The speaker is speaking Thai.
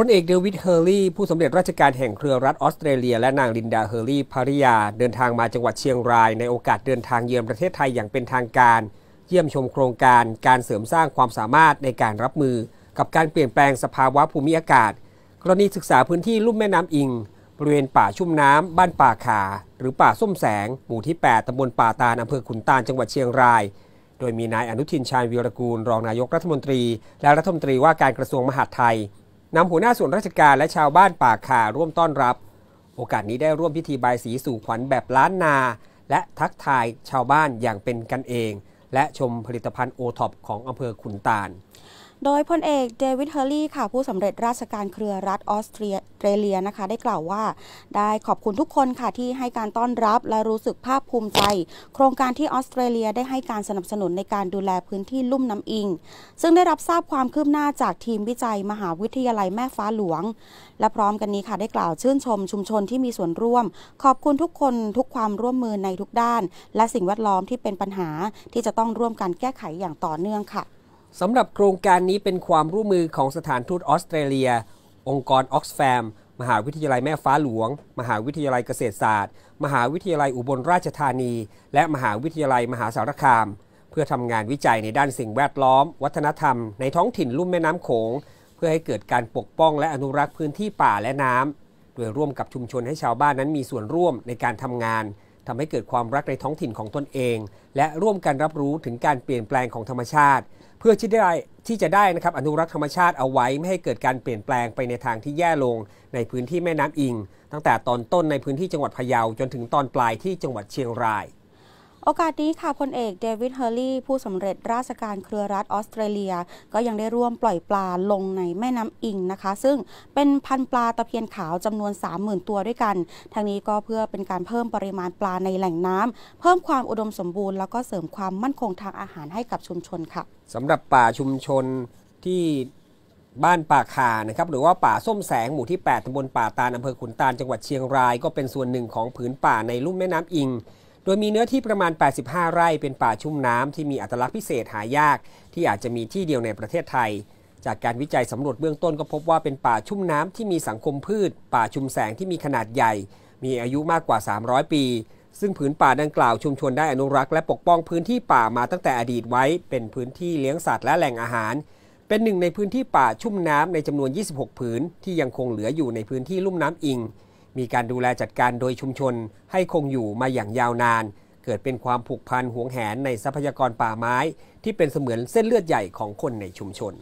พลเอกเดวิดเฮอร์รี่ผู้สำเร็จราชการแห่งเครือรัฐออสเตรเลียและนางลินดาเฮอร์รี่ภริยา เดินทางมาจังหวัดเชียงรายในโอกาสเดินทางเยือนประเทศไทยอย่างเป็นทางการ เยี่ยมชมโครงการการเสริมสร้างความสามารถในการรับมือกับการเปลี่ยนแปลงสภาวะภูมิอากาศ กรณีศึกษาพื้นที่ลุ่มแม่น้ำอิงบริเวณป่าชุ่มน้ำบ้านป่าขา หรือป่าส้มแสง หมู่ที่ 8 ตำบลป่าตาลอำเภอขุนตาลจังหวัดเชียงราย โดยมีนายอนุทินชาญวีรกูล รองนายกรัฐมนตรี และรัฐมนตรีว่าการกระทรวงมหาดไทยนำหัวหน้าส่วนราชการและชาวบ้านป่าคาร่วมต้อนรับ โอกาสนี้ได้ร่วมพิธีบายสีสู่ขวัญแบบล้านนาและทักทายชาวบ้านอย่างเป็นกันเองและชมผลิตภัณฑ์โอท็อปของอำเภอขุนตาลโดยพลเอกเดวิดเฮอร์รี่ค่ะผู้สำเร็จราชการเครือรัฐออสเตรเเลียนะคะ ได้กล่าวว่า ได้ขอบคุณทุกคนค่ะที่ให้การต้อนรับและรู้สึกภาคภูมิใจ โครงการที่ออสเตรเลียได้ให้การสนับสนุนในการดูแลพื้นที่ลุ่มน้ำอิง ซึ่งได้รับทราบความคืบหน้าจากทีมวิจัย มหาวิทยาลัยแม่ฟ้าหลวง และพร้อมกันนี้ค่ะ ได้กล่าวชื่นชม ชุมชนที่มีส่วนร่วม ขอบคุณทุกคนทุกความร่วมมือในทุกด้าน และสิ่งแวดล้อมที่เป็นปัญหาที่จะต้องร่วมกันแก้ไขอย่างต่อเนื่องค่ะสำหรับโครงการนี้เป็นความร่วมมือของสถานทูตออสเตรเลีย องค์กรออกซฟมมหาวิทยาลัยแม่ฟ้าหลวง มหาวิทยาลัยเกษตรศาสตร์ มหาวิทยาลัยอุบลราชธานี และมหาวิทยาลัยมหาสารคาม เพื่อทำงานวิจัยในด้านสิ่งแวดล้อมวัฒนธรรม ในท้องถิ่นลุ่มแม่น้ำโขง เพื่อให้เกิดการปกป้องและอนุรักษ์พื้นที่ป่าและน้ำ โดยร่วมกับชุมชนให้ชาวบ้านนั้นมีส่วนร่วมในการทำงาน ทำให้เกิดความรักในท้องถิ่นของตนเอง และร่วมกันรับรู้ถึงการเปลี่ยนแปลงของธรรมชาติเพื่อที่ได้ที่จะได้นะครับอนุรักษ์ธรรมชาติเอาไว้ ไม่ให้เกิดการเปลี่ยนแปลงไปในทางที่แย่ลง ในพื้นที่แม่น้ำอิง ตั้งแต่ตอนต้นในพื้นที่จังหวัดพะเยาจนถึงตอนปลายที่จังหวัดเชียงรายโอกาสนี้ค่ะพลเอกเดวิดเฮอร์รี่ผู้สำเร็จราชการเครือรัฐออสเตรเลียก็ยังได้ร่วมปล่อยปลาลงในแม่น้ำอิงนะคะ ซึ่งเป็นพันปลาตะเพียนขาวจำนวน 30,000 ตัวด้วยกันทางนี้ก็เพื่อเป็นการเพิ่มปริมาณปลาในแหล่งน้ำเพิ่มความอุดมสมบูรณ์แล้วก็เสริมความมั่นคงทางอาหารให้กับชุมชนค่ะสำหรับป่าชุมชนที่บ้านป่าคานะครับหรือว่าป่าส้มแสงหมู่ที่8ตำบลป่าตาลอำเภอขุนตาลจังหวัดเชียงรายก็เป็นส่วนหนึ่งของผืนป่าในลุ่มแม่น้ำอิงโดยมีเนื้อที่ประมาณ 85 ไร่เป็นป่าชุ่มน้ำที่มีอัตลักษณ์พิเศษหายาก ที่อาจจะมีที่เดียวในประเทศไทย จากการวิจัยสำรวจเบื้องต้นก็พบว่าเป็นป่าชุ่มน้ำที่มีสังคมพืช ป่าชุมแสงที่มีขนาดใหญ่ มีอายุมากกว่า 300 ปี ซึ่งผืนป่าดังกล่าวชุมชนได้อนุรักษ์และปกป้องพื้นที่ป่ามาตั้งแต่อดีตไว้เป็นพื้นที่เลี้ยงสัตว์และแหล่งอาหาร เป็นหนึ่งในพื้นที่ป่าชุ่มน้ำในจำนวน 26 ผืนที่ยังคงเหลืออยู่ในพื้นที่ลุ่มน้ำอิงมีการดูแลจัดการโดยชุมชนให้คงอยู่มาอย่างยาวนาน เกิดเป็นความผูกพันหวงแหนในทรัพยากรป่าไม้ที่เป็นเสมือนเส้นเลือดใหญ่ของคนในชุมชน